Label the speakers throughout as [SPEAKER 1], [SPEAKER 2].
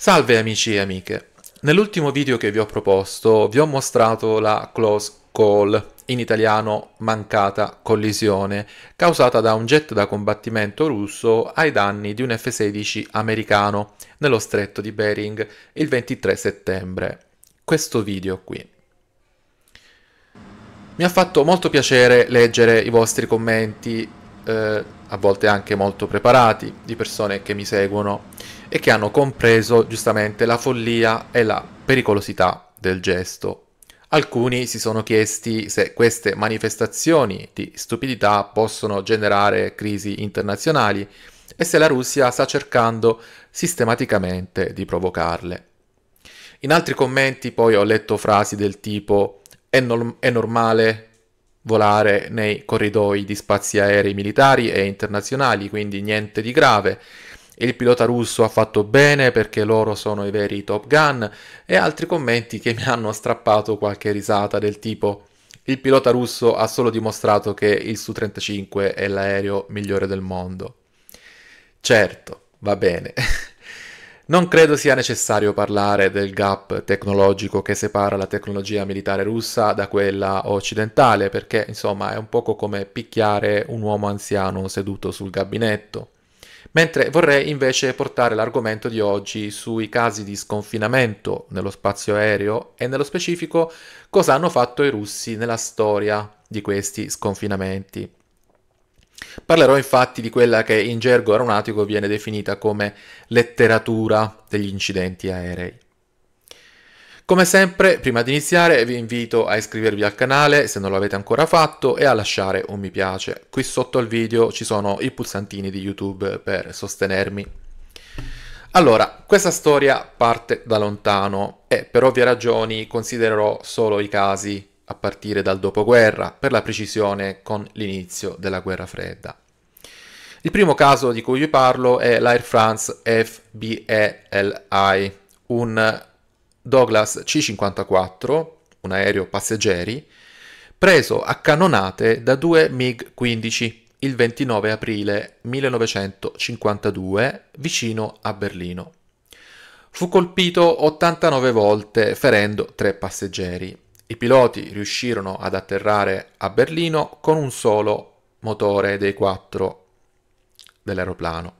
[SPEAKER 1] Salve amici e amiche, nell'ultimo video che vi ho proposto vi ho mostrato la close call, in italiano mancata collisione, causata da un jet da combattimento russo ai danni di un F-16 americano nello stretto di Bering il 23 settembre. Questo video qui. Mi ha fatto molto piacere leggere i vostri commenti, eh, a volte anche molto preparati, di persone che mi seguono e che hanno compreso giustamente la follia e la pericolosità del gesto. Alcuni si sono chiesti se queste manifestazioni di stupidità possono generare crisi internazionali e se la Russia sta cercando sistematicamente di provocarle. In altri commenti poi ho letto frasi del tipo è, no- è normale volare nei corridoi di spazi aerei militari e internazionali, quindi niente di grave il pilota russo ha fatto bene perché loro sono i veri Top Gun e altri commenti che mi hanno strappato qualche risata del tipo il pilota russo ha solo dimostrato che il Su-35 è l'aereo migliore del mondo. Certo, va bene. Non credo sia necessario parlare del gap tecnologico che separa la tecnologia militare russa da quella occidentale, perché insomma è un poco come picchiare un uomo anziano seduto sul gabinetto mentre vorrei invece portare l'argomento di oggi sui casi di sconfinamento nello spazio aereo e nello specifico cosa hanno fatto i russi nella storia di questi sconfinamenti. Parlerò infatti di quella che in gergo aeronautico viene definita come letteratura degli incidenti aerei. Come sempre, prima di iniziare vi invito a iscrivervi al canale se non lo avete ancora fatto e a lasciare un mi piace. Qui sotto al video ci sono i pulsantini di YouTube per sostenermi. Allora, questa storia parte da lontano e per ovvie ragioni considererò solo i casi a partire dal dopoguerra, per la precisione con l'inizio della guerra fredda. Il primo caso di cui vi parlo è l'Air France FBELI, un Douglas C-54, un aereo passeggeri, preso a cannonate da due MiG-15 il 29 aprile 1952 vicino a Berlino. Fu colpito 89 volte ferendo tre passeggeri. I piloti riuscirono ad atterrare a Berlino con un solo motore dei quattro dell'aeroplano,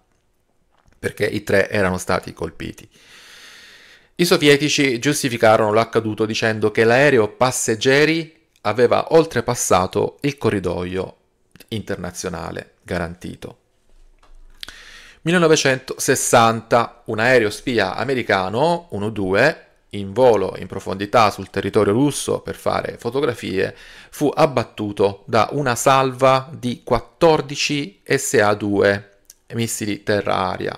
[SPEAKER 1] perché i tre erano stati colpiti. I sovietici giustificarono l'accaduto dicendo che l'aereo passeggeri aveva oltrepassato il corridoio internazionale garantito. 1960 un aereo spia americano 1-2 in volo in profondità sul territorio russo per fare fotografie fu abbattuto da una salva di 14 SA-2 missili terra-aria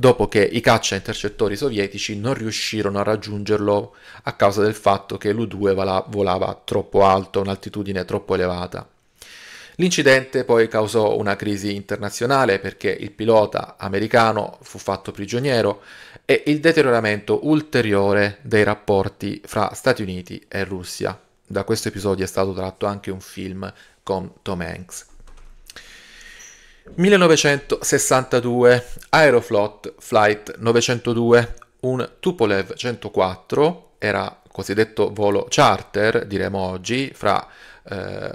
[SPEAKER 1] dopo che i caccia intercettori sovietici non riuscirono a raggiungerlo a causa del fatto che l'U-2 volava troppo alto, un'altitudine troppo elevata. L'incidente poi causò una crisi internazionale perché il pilota americano fu fatto prigioniero e il deterioramento ulteriore dei rapporti fra Stati Uniti e Russia. Da questo episodio è stato tratto anche un film con Tom Hanks. 1962 Aeroflot Flight 902, un Tupolev 104, era cosiddetto volo charter, diremo oggi, fra eh,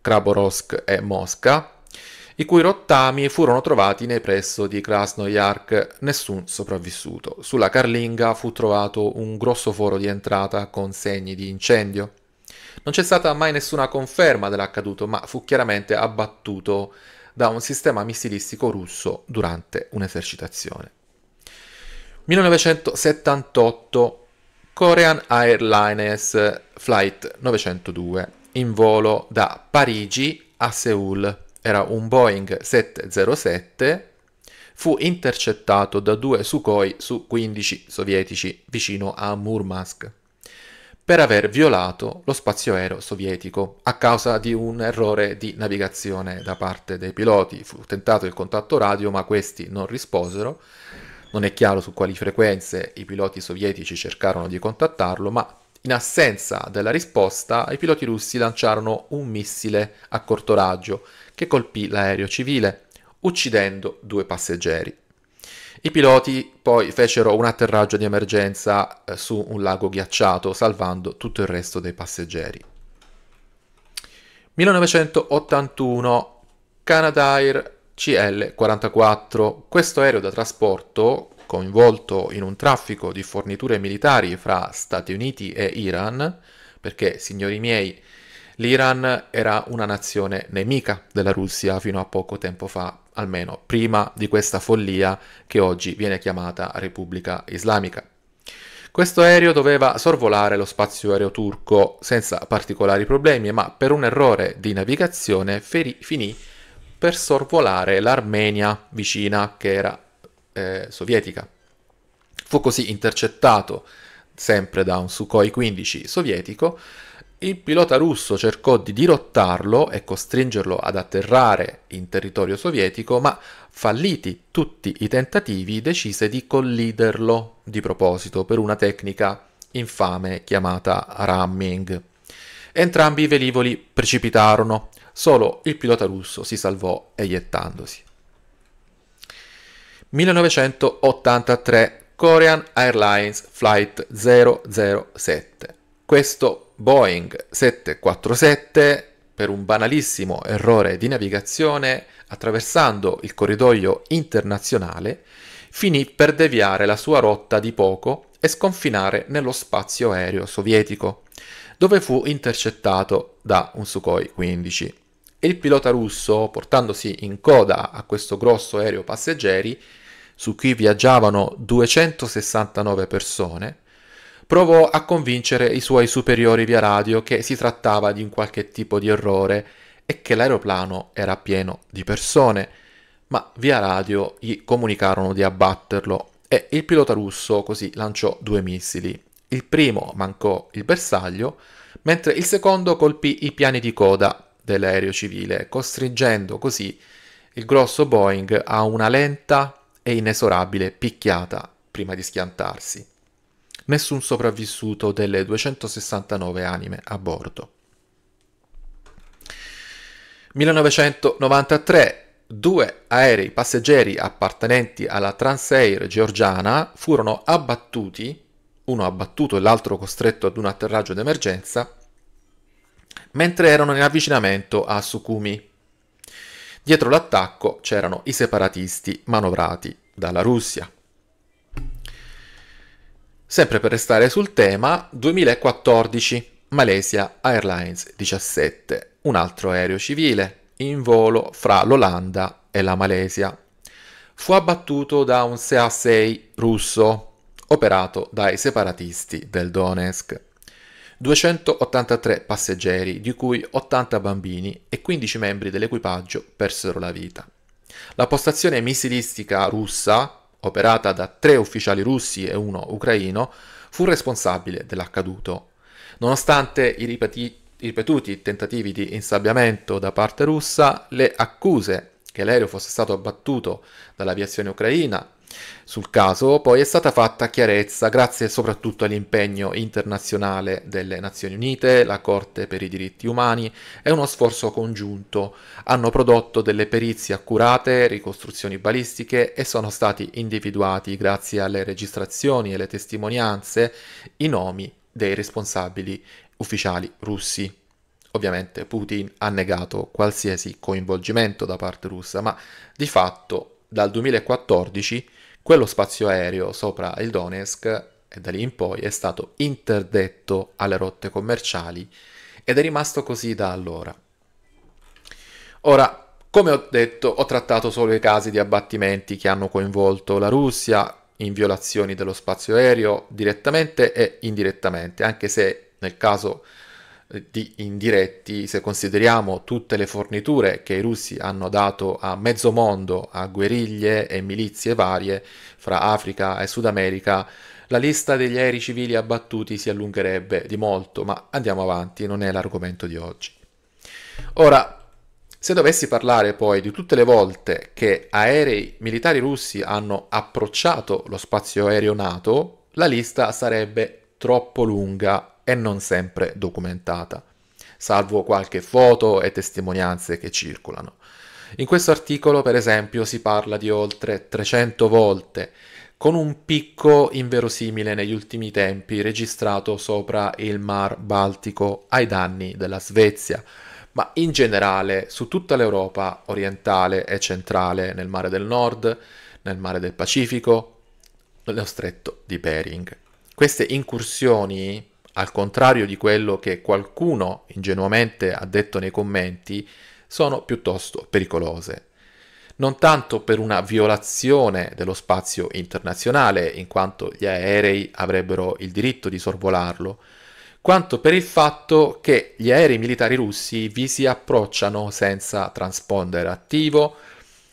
[SPEAKER 1] Kraborosk e Mosca, i cui rottami furono trovati nei pressi di Krasnoyarsk, nessun sopravvissuto. Sulla Carlinga fu trovato un grosso foro di entrata con segni di incendio. Non c'è stata mai nessuna conferma dell'accaduto, ma fu chiaramente abbattuto da un sistema missilistico russo durante un'esercitazione. 1978 Korean Airlines Flight 902 in volo da Parigi a Seoul. Era un Boeing 707 fu intercettato da due Sukhoi su 15 sovietici vicino a Murmansk per aver violato lo spazio aereo sovietico a causa di un errore di navigazione da parte dei piloti. Fu tentato il contatto radio, ma questi non risposero. Non è chiaro su quali frequenze i piloti sovietici cercarono di contattarlo, ma in assenza della risposta i piloti russi lanciarono un missile a corto raggio che colpì l'aereo civile, uccidendo due passeggeri. I piloti poi fecero un atterraggio di emergenza eh, su un lago ghiacciato, salvando tutto il resto dei passeggeri. 1981 Canadair CL-44. Questo aereo da trasporto, coinvolto in un traffico di forniture militari fra Stati Uniti e Iran, perché, signori miei, l'Iran era una nazione nemica della Russia fino a poco tempo fa, almeno prima di questa follia che oggi viene chiamata Repubblica Islamica. Questo aereo doveva sorvolare lo spazio aereo turco senza particolari problemi, ma per un errore di navigazione ferì, finì per sorvolare l'Armenia vicina che era eh, sovietica. Fu così intercettato sempre da un Sukhoi 15 sovietico il pilota russo cercò di dirottarlo e costringerlo ad atterrare in territorio sovietico, ma falliti tutti i tentativi decise di colliderlo di proposito per una tecnica infame chiamata ramming. Entrambi i velivoli precipitarono, solo il pilota russo si salvò eiettandosi. 1983 Korean Airlines Flight 007. Questo Boeing 747 per un banalissimo errore di navigazione attraversando il corridoio internazionale finì per deviare la sua rotta di poco e sconfinare nello spazio aereo sovietico, dove fu intercettato da un Sukhoi 15. Il pilota russo, portandosi in coda a questo grosso aereo passeggeri, su cui viaggiavano 269 persone, provò a convincere i suoi superiori via radio che si trattava di un qualche tipo di errore e che l'aeroplano era pieno di persone, ma via radio gli comunicarono di abbatterlo e il pilota russo così lanciò due missili. Il primo mancò il bersaglio, mentre il secondo colpì i piani di coda dell'aereo civile, costringendo così il grosso Boeing a una lenta e inesorabile picchiata prima di schiantarsi nessun sopravvissuto delle 269 anime a bordo. 1993 due aerei passeggeri appartenenti alla Transair georgiana furono abbattuti, uno abbattuto e l'altro costretto ad un atterraggio d'emergenza, mentre erano in avvicinamento a Sukumi. Dietro l'attacco c'erano i separatisti manovrati dalla Russia. Sempre per restare sul tema, 2014, Malaysia Airlines 17, un altro aereo civile in volo fra l'Olanda e la Malesia. Fu abbattuto da un SA-6 russo operato dai separatisti del Donetsk. 283 passeggeri, di cui 80 bambini e 15 membri dell'equipaggio persero la vita. La postazione missilistica russa operata da tre ufficiali russi e uno ucraino, fu responsabile dell'accaduto. Nonostante i ripeti- ripetuti tentativi di insabbiamento da parte russa, le accuse che l'aereo fosse stato abbattuto dall'aviazione ucraina sul caso, poi è stata fatta chiarezza grazie soprattutto all'impegno internazionale delle Nazioni Unite, la Corte per i diritti umani e uno sforzo congiunto. Hanno prodotto delle perizie accurate, ricostruzioni balistiche e sono stati individuati, grazie alle registrazioni e le testimonianze, i nomi dei responsabili ufficiali russi. Ovviamente Putin ha negato qualsiasi coinvolgimento da parte russa, ma di fatto dal 2014 quello spazio aereo sopra il Donetsk e da lì in poi è stato interdetto alle rotte commerciali ed è rimasto così da allora. Ora, come ho detto, ho trattato solo i casi di abbattimenti che hanno coinvolto la Russia in violazioni dello spazio aereo direttamente e indirettamente, anche se nel caso eh, di indiretti, se consideriamo tutte le forniture che i russi hanno dato a mezzo mondo, a guerriglie e milizie varie fra Africa e Sud America, la lista degli aerei civili abbattuti si allungherebbe di molto, ma andiamo avanti, non è l'argomento di oggi. Ora, se dovessi parlare poi di tutte le volte che aerei militari russi hanno approcciato lo spazio aereo NATO, la lista sarebbe troppo lunga e non sempre documentata, salvo qualche foto e testimonianze che circolano. In questo articolo, per esempio, si parla di oltre 300 volte, con un picco inverosimile negli ultimi tempi registrato sopra il Mar Baltico ai danni della Svezia, ma in generale su tutta l'Europa orientale e centrale, nel Mare del Nord, nel Mare del Pacifico, nello Stretto di Bering. Queste incursioni al contrario di quello che qualcuno ingenuamente ha detto nei commenti, sono piuttosto pericolose. Non tanto per una violazione dello spazio internazionale, in quanto gli aerei avrebbero il diritto di sorvolarlo, quanto per il fatto che gli aerei militari russi vi si approcciano senza transponder attivo,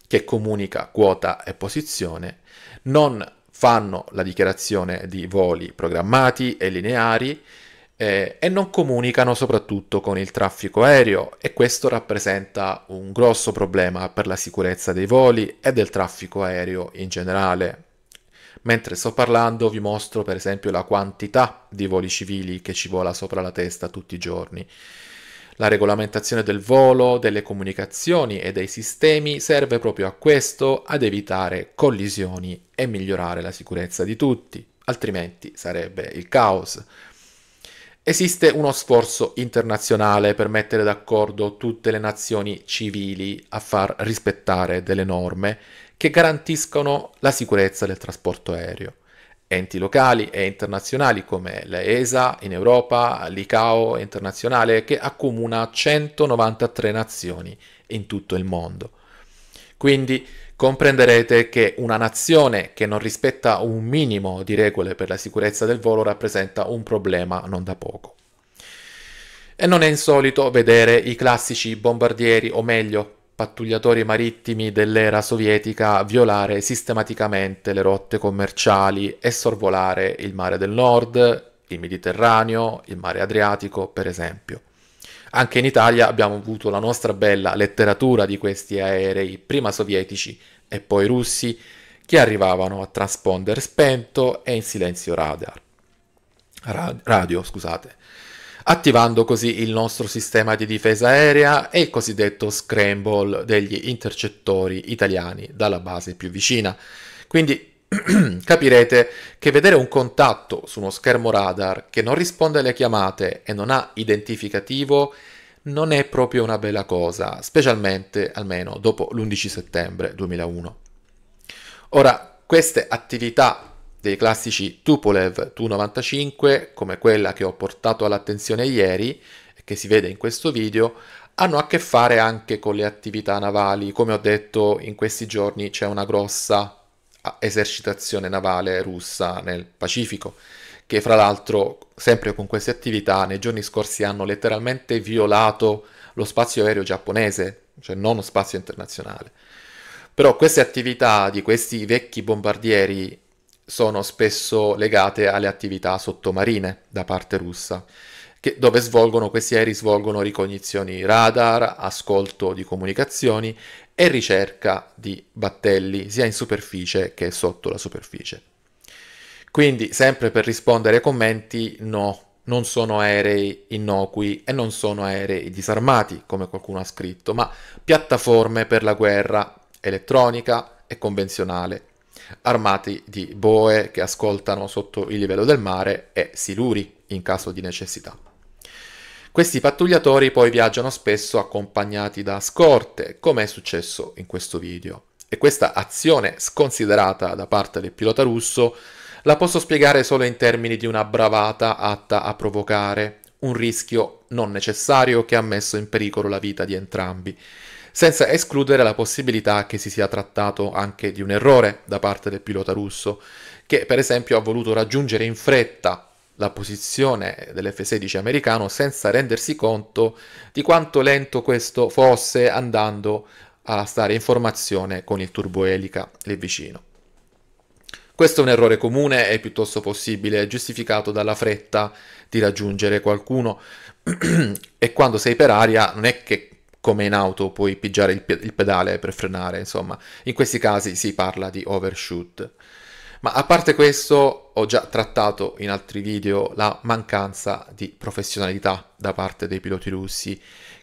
[SPEAKER 1] che comunica quota e posizione, non fanno la dichiarazione di voli programmati e lineari eh, e non comunicano soprattutto con il traffico aereo e questo rappresenta un grosso problema per la sicurezza dei voli e del traffico aereo in generale. Mentre sto parlando vi mostro per esempio la quantità di voli civili che ci vola sopra la testa tutti i giorni. La regolamentazione del volo, delle comunicazioni e dei sistemi serve proprio a questo, ad evitare collisioni e migliorare la sicurezza di tutti, altrimenti sarebbe il caos. Esiste uno sforzo internazionale per mettere d'accordo tutte le nazioni civili a far rispettare delle norme che garantiscono la sicurezza del trasporto aereo enti locali e internazionali come l'ESA in Europa, l'ICAO internazionale che accomuna 193 nazioni in tutto il mondo. Quindi comprenderete che una nazione che non rispetta un minimo di regole per la sicurezza del volo rappresenta un problema non da poco. E non è insolito vedere i classici bombardieri, o meglio, pattugliatori marittimi dell'era sovietica violare sistematicamente le rotte commerciali e sorvolare il mare del nord, il Mediterraneo, il mare Adriatico, per esempio. Anche in Italia abbiamo avuto la nostra bella letteratura di questi aerei, prima sovietici e poi russi, che arrivavano a transponder spento e in silenzio radar. radio, scusate attivando così il nostro sistema di difesa aerea e il cosiddetto scramble degli intercettori italiani dalla base più vicina. Quindi capirete che vedere un contatto su uno schermo radar che non risponde alle chiamate e non ha identificativo non è proprio una bella cosa, specialmente almeno dopo l'11 settembre 2001. Ora, queste attività dei classici Tupolev Tu95, come quella che ho portato all'attenzione ieri e che si vede in questo video, hanno a che fare anche con le attività navali. Come ho detto, in questi giorni c'è una grossa ah, esercitazione navale russa nel Pacifico, che fra l'altro, sempre con queste attività, nei giorni scorsi hanno letteralmente violato lo spazio aereo giapponese, cioè non lo spazio internazionale. Però queste attività di questi vecchi bombardieri sono spesso legate alle attività sottomarine da parte russa, che, dove svolgono, questi aerei svolgono ricognizioni radar, ascolto di comunicazioni e ricerca di battelli sia in superficie che sotto la superficie. Quindi, sempre per rispondere ai commenti, no, non sono aerei innocui e non sono aerei disarmati, come qualcuno ha scritto, ma piattaforme per la guerra elettronica e convenzionale armati di boe che ascoltano sotto il livello del mare e siluri in caso di necessità. Questi pattugliatori poi viaggiano spesso accompagnati da scorte, come è successo in questo video. E questa azione sconsiderata da parte del pilota russo la posso spiegare solo in termini di una bravata atta a provocare un rischio non necessario che ha messo in pericolo la vita di entrambi senza escludere la possibilità che si sia trattato anche di un errore da parte del pilota russo, che per esempio ha voluto raggiungere in fretta la posizione dell'F-16 americano senza rendersi conto di quanto lento questo fosse andando a stare in formazione con il turboelica lì vicino. Questo è un errore comune e piuttosto possibile, giustificato dalla fretta di raggiungere qualcuno e quando sei per aria non è che come in auto puoi pigiare il, pe- il pedale per frenare, insomma, in questi casi si parla di overshoot. Ma a parte questo, ho già trattato in altri video la mancanza di professionalità da parte dei piloti russi,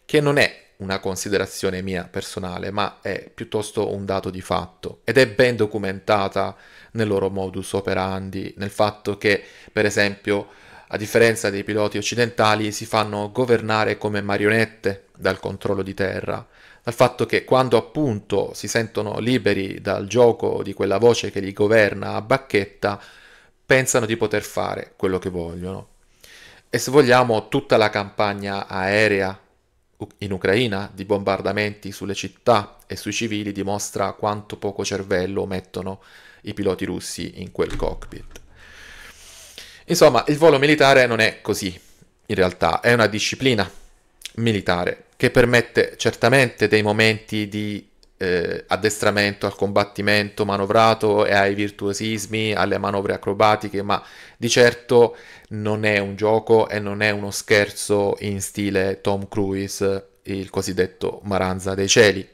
[SPEAKER 1] che non è una considerazione mia personale, ma è piuttosto un dato di fatto ed è ben documentata nel loro modus operandi, nel fatto che, per esempio, a differenza dei piloti occidentali, si fanno governare come marionette dal controllo di terra, dal fatto che quando appunto si sentono liberi dal gioco di quella voce che li governa a bacchetta, pensano di poter fare quello che vogliono. E se vogliamo, tutta la campagna aerea in Ucraina di bombardamenti sulle città e sui civili dimostra quanto poco cervello mettono i piloti russi in quel cockpit. Insomma, il volo militare non è così, in realtà è una disciplina militare che permette certamente dei momenti di eh, addestramento al combattimento manovrato e ai virtuosismi, alle manovre acrobatiche, ma di certo non è un gioco e non è uno scherzo in stile Tom Cruise, il cosiddetto Maranza dei cieli.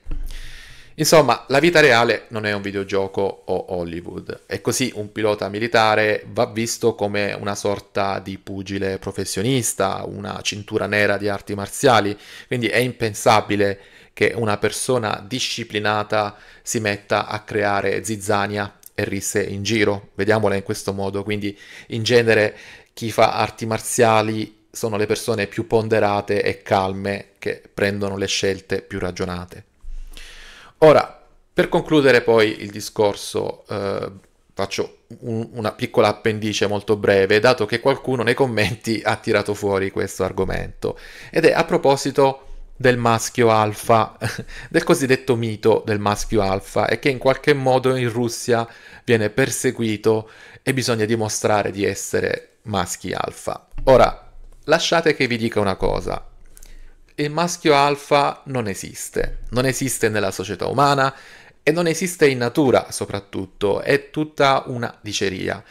[SPEAKER 1] Insomma, la vita reale non è un videogioco o Hollywood e così un pilota militare va visto come una sorta di pugile professionista, una cintura nera di arti marziali, quindi è impensabile che una persona disciplinata si metta a creare zizzania e risse in giro, vediamola in questo modo, quindi in genere chi fa arti marziali sono le persone più ponderate e calme che prendono le scelte più ragionate. Ora, per concludere poi il discorso, eh, faccio un, una piccola appendice molto breve, dato che qualcuno nei commenti ha tirato fuori questo argomento. Ed è a proposito del maschio alfa, del cosiddetto mito del maschio alfa, e che in qualche modo in Russia viene perseguito e bisogna dimostrare di essere maschi alfa. Ora, lasciate che vi dica una cosa il maschio alfa non esiste, non esiste nella società umana e non esiste in natura soprattutto, è tutta una diceria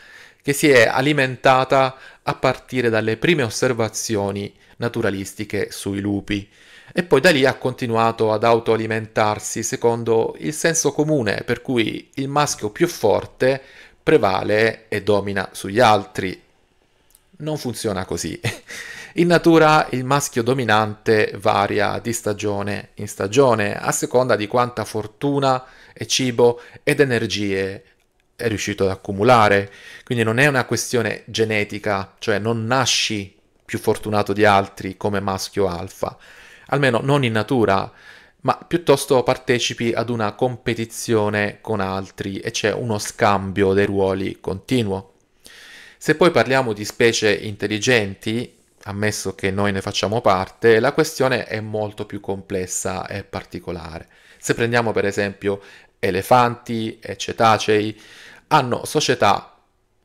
[SPEAKER 1] che si è alimentata a partire dalle prime osservazioni naturalistiche sui lupi e poi da lì ha continuato ad autoalimentarsi secondo il senso comune per cui il maschio più forte prevale e domina sugli altri. Non funziona così. In natura il maschio dominante varia di stagione in stagione a seconda di quanta fortuna e cibo ed energie è riuscito ad accumulare. Quindi non è una questione genetica, cioè non nasci più fortunato di altri come maschio alfa, almeno non in natura, ma piuttosto partecipi ad una competizione con altri e c'è uno scambio dei ruoli continuo. Se poi parliamo di specie intelligenti, ammesso che noi ne facciamo parte, la questione è molto più complessa e particolare. Se prendiamo per esempio elefanti e cetacei, hanno società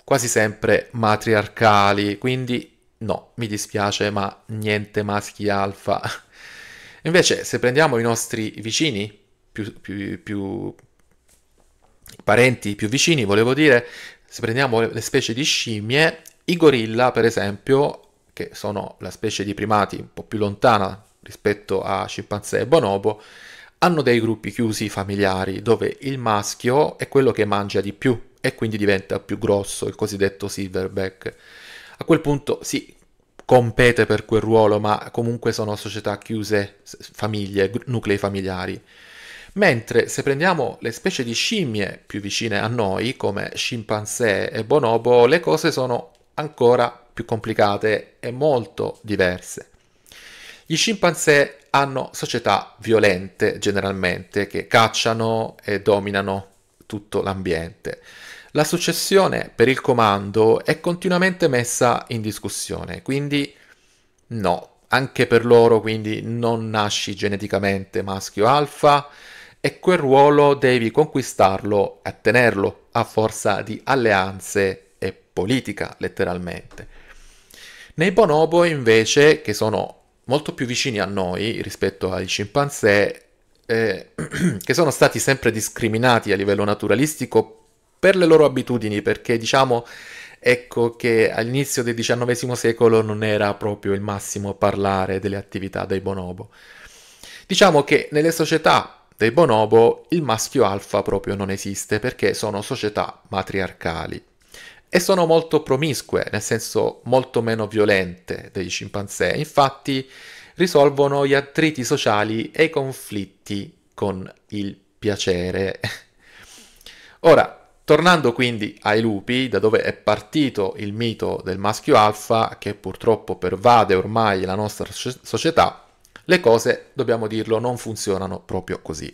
[SPEAKER 1] quasi sempre matriarcali, quindi no, mi dispiace, ma niente maschi alfa. Invece, se prendiamo i nostri vicini, più, più, più parenti più vicini, volevo dire, se prendiamo le specie di scimmie, i gorilla, per esempio, che sono la specie di primati un po' più lontana rispetto a scimpanzé e bonobo, hanno dei gruppi chiusi familiari dove il maschio è quello che mangia di più e quindi diventa più grosso, il cosiddetto silverback. A quel punto si compete per quel ruolo, ma comunque sono società chiuse, famiglie, nuclei familiari. Mentre se prendiamo le specie di scimmie più vicine a noi, come scimpanzé e bonobo, le cose sono ancora più complicate e molto diverse. Gli scimpanzé hanno società violente generalmente che cacciano e dominano tutto l'ambiente. La successione per il comando è continuamente messa in discussione, quindi no, anche per loro quindi non nasci geneticamente maschio alfa e quel ruolo devi conquistarlo e tenerlo a forza di alleanze e politica letteralmente. Nei bonobo invece, che sono molto più vicini a noi rispetto ai scimpanzé, eh, che sono stati sempre discriminati a livello naturalistico per le loro abitudini, perché diciamo ecco che all'inizio del XIX secolo non era proprio il massimo parlare delle attività dei bonobo. Diciamo che nelle società dei bonobo il maschio alfa proprio non esiste perché sono società matriarcali e sono molto promisque, nel senso molto meno violente degli scimpanzé. Infatti risolvono gli attriti sociali e i conflitti con il piacere. Ora, tornando quindi ai lupi, da dove è partito il mito del maschio alfa, che purtroppo pervade ormai la nostra società, le cose, dobbiamo dirlo, non funzionano proprio così.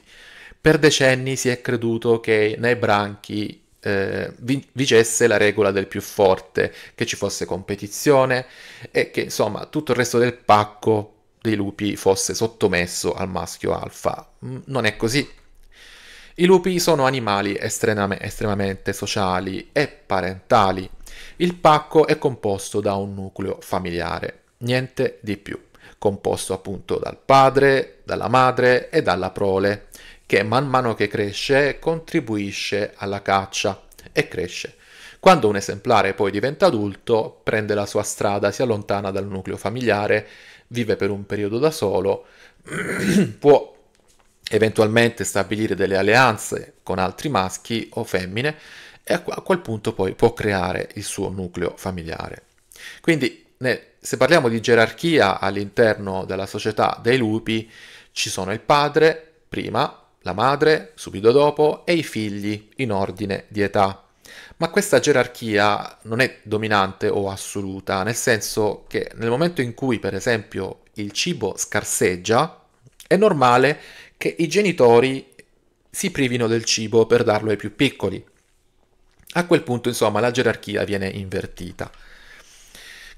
[SPEAKER 1] Per decenni si è creduto che nei branchi eh, vigesse la regola del più forte, che ci fosse competizione e che insomma tutto il resto del pacco dei lupi fosse sottomesso al maschio alfa. Mm, non è così. I lupi sono animali estremam- estremamente sociali e parentali. Il pacco è composto da un nucleo familiare, niente di più, composto appunto dal padre, dalla madre e dalla prole che man mano che cresce contribuisce alla caccia e cresce. Quando un esemplare poi diventa adulto, prende la sua strada, si allontana dal nucleo familiare, vive per un periodo da solo, può eventualmente stabilire delle alleanze con altri maschi o femmine e a quel punto poi può creare il suo nucleo familiare. Quindi se parliamo di gerarchia all'interno della società dei lupi, ci sono il padre prima, la madre subito dopo e i figli in ordine di età. Ma questa gerarchia non è dominante o assoluta, nel senso che nel momento in cui per esempio il cibo scarseggia, è normale che i genitori si privino del cibo per darlo ai più piccoli. A quel punto, insomma, la gerarchia viene invertita.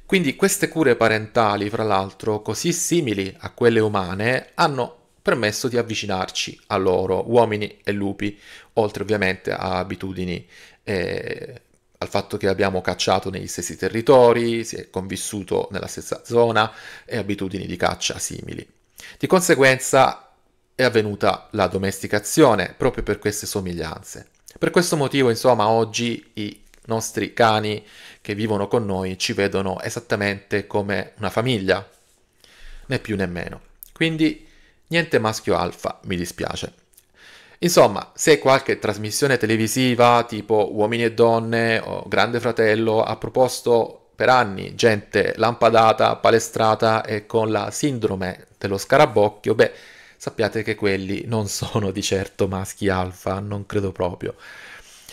[SPEAKER 1] Quindi queste cure parentali, fra l'altro, così simili a quelle umane, hanno permesso di avvicinarci a loro, uomini e lupi, oltre ovviamente a abitudini, eh, al fatto che abbiamo cacciato negli stessi territori, si è convissuto nella stessa zona e abitudini di caccia simili. Di conseguenza è avvenuta la domesticazione proprio per queste somiglianze. Per questo motivo, insomma, oggi i nostri cani che vivono con noi ci vedono esattamente come una famiglia, né più né meno. Quindi Niente maschio alfa, mi dispiace. Insomma, se qualche trasmissione televisiva tipo Uomini e Donne o Grande Fratello ha proposto per anni gente lampadata, palestrata e con la sindrome dello scarabocchio, beh, sappiate che quelli non sono di certo maschi alfa, non credo proprio.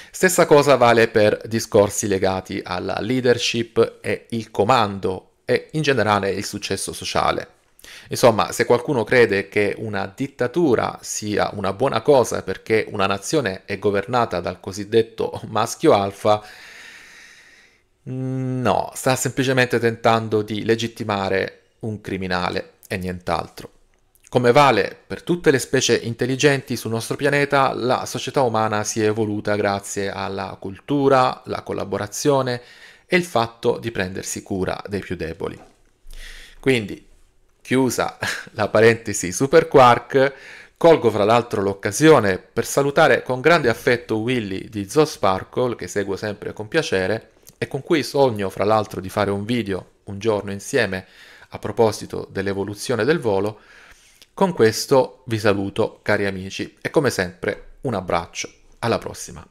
[SPEAKER 1] Stessa cosa vale per discorsi legati alla leadership e il comando e in generale il successo sociale. Insomma, se qualcuno crede che una dittatura sia una buona cosa perché una nazione è governata dal cosiddetto maschio alfa, mm, no, sta semplicemente tentando di legittimare un criminale e nient'altro. Come vale per tutte le specie intelligenti sul nostro pianeta, la società umana si è evoluta grazie alla cultura, la collaborazione e il fatto di prendersi cura dei più deboli. Quindi Chiusa la parentesi Super Quark, colgo fra l'altro l'occasione per salutare con grande affetto Willy di Sparkle, che seguo sempre con piacere, e con cui sogno fra l'altro di fare un video un giorno insieme a proposito dell'evoluzione del volo. Con questo vi saluto cari amici e come sempre un abbraccio, alla prossima!